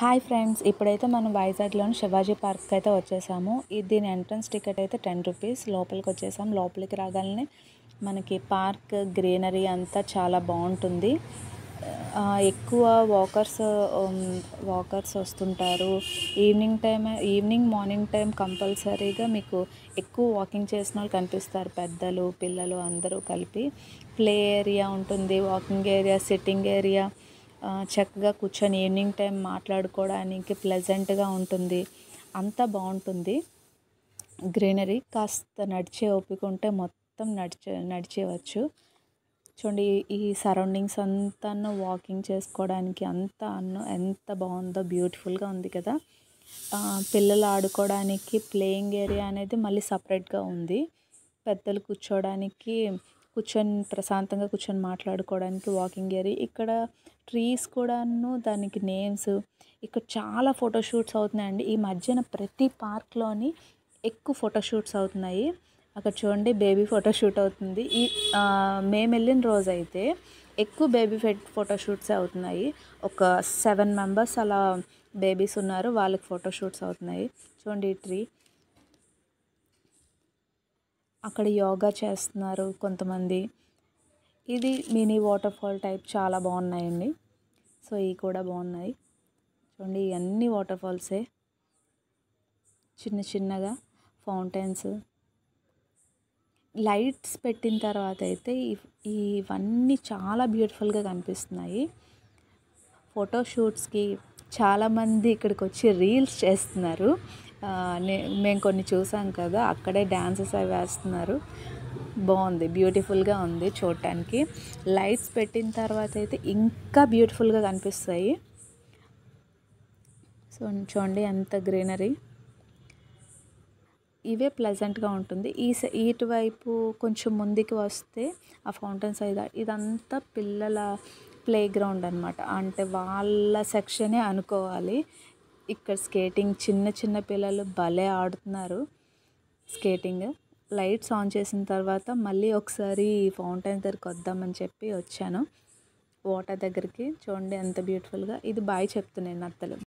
hi friends ఇప్పుడైతే మనం వైజాగ్లోని శివాజీ పార్క్కి అయితే వచ్చేసాము దీని ఎంట్రన్స్ టికెట్ అయితే టెన్ రూపీస్ లోపలికి వచ్చేసాం లోపలికి రాగానే మనకి పార్క్ గ్రీనరీ అంతా చాలా బాగుంటుంది ఎక్కువ వాకర్స్ వాకర్స్ um, వస్తుంటారు evening time evening morning time కంపల్సరీగా మీకు ఎక్కువ వాకింగ్ చేసిన వాళ్ళు కనిపిస్తారు పెద్దలు పిల్లలు అందరూ కలిపి ప్లే ఏరియా ఉంటుంది వాకింగ్ ఏరియా సిట్టింగ్ ఏరియా చక్కగా కూర్చొని ఈవినింగ్ టైం మాట్లాడుకోవడానికి ప్లెజెంట్గా ఉంటుంది అంతా బాగుంటుంది గ్రీనరీ కాస్త నడిచే ఓపిక ఉంటే మొత్తం నడిచే నడిచేవచ్చు చూడండి ఈ సరౌండింగ్స్ అంతా వాకింగ్ చేసుకోవడానికి అంతా అన్న ఎంత బాగుందో బ్యూటిఫుల్గా ఉంది కదా పిల్లలు ఆడుకోవడానికి ప్లేయింగ్ ఏరియా అనేది మళ్ళీ సపరేట్గా ఉంది పెద్దలు కూర్చోవడానికి కూర్చొని ప్రశాంతంగా కూర్చొని మాట్లాడుకోవడానికి వాకింగ్ ఏరి ఇక్కడ ట్రీస్ కూడాను దానికి నేమ్స్ ఇక్కడ చాలా ఫోటోషూట్స్ అవుతున్నాయండి ఈ మధ్యన ప్రతి పార్క్లోని ఎక్కువ ఫోటోషూట్స్ అవుతున్నాయి అక్కడ చూడండి బేబీ ఫోటోషూట్ అవుతుంది ఈ మేము వెళ్ళిన రోజు అయితే ఎక్కువ బేబీ ఫోటోషూట్స్ అవుతున్నాయి ఒక సెవెన్ మెంబర్స్ అలా బేబీస్ ఉన్నారు వాళ్ళకి ఫోటోషూట్స్ అవుతున్నాయి చూడండి ఈ ట్రీ అక్కడ యోగా చేస్తున్నారు కొంతమంది ఇది మినీ వాటర్ ఫాల్ టైప్ చాలా బాగున్నాయండి సో ఇవి కూడా బాగున్నాయి చూడండి ఇవన్నీ వాటర్ ఫాల్సే చిన్న చిన్నగా ఫౌంటైన్స్ లైట్స్ పెట్టిన తర్వాత అయితే ఇవన్నీ చాలా బ్యూటిఫుల్గా కనిపిస్తున్నాయి ఫోటోషూట్స్కి చాలామంది ఇక్కడికి వచ్చి రీల్స్ చేస్తున్నారు మేము కొన్ని చూసాం కదా అక్కడే డ్యాన్సెస్ అవి వేస్తున్నారు బాగుంది బ్యూటిఫుల్గా ఉంది చూడటానికి లైట్స్ పెట్టిన తర్వాత అయితే ఇంకా బ్యూటిఫుల్గా కనిపిస్తాయి సో చూడండి ఎంత గ్రీనరీ ఇవే ప్లెజెంట్గా ఉంటుంది ఈ ఇటువైపు కొంచెం ముందుకు వస్తే ఆ ఫౌంటైన్ సైడ్ ఇదంతా పిల్లల ప్లే గ్రౌండ్ అనమాట అంటే వాళ్ళ సెక్షనే అనుకోవాలి ఇక్కడ స్కేటింగ్ చిన్న చిన్న పిల్లలు భలే ఆడుతున్నారు స్కేటింగ్ లైట్స్ ఆన్ చేసిన తర్వాత మళ్ళీ ఒకసారి ఫౌంటైన్ దగ్గరికి వద్దామని చెప్పి వచ్చాను వాటర్ దగ్గరికి చూడండి ఎంత బ్యూటిఫుల్గా ఇది బాయ్ చెప్తున్నాయి అత్తలు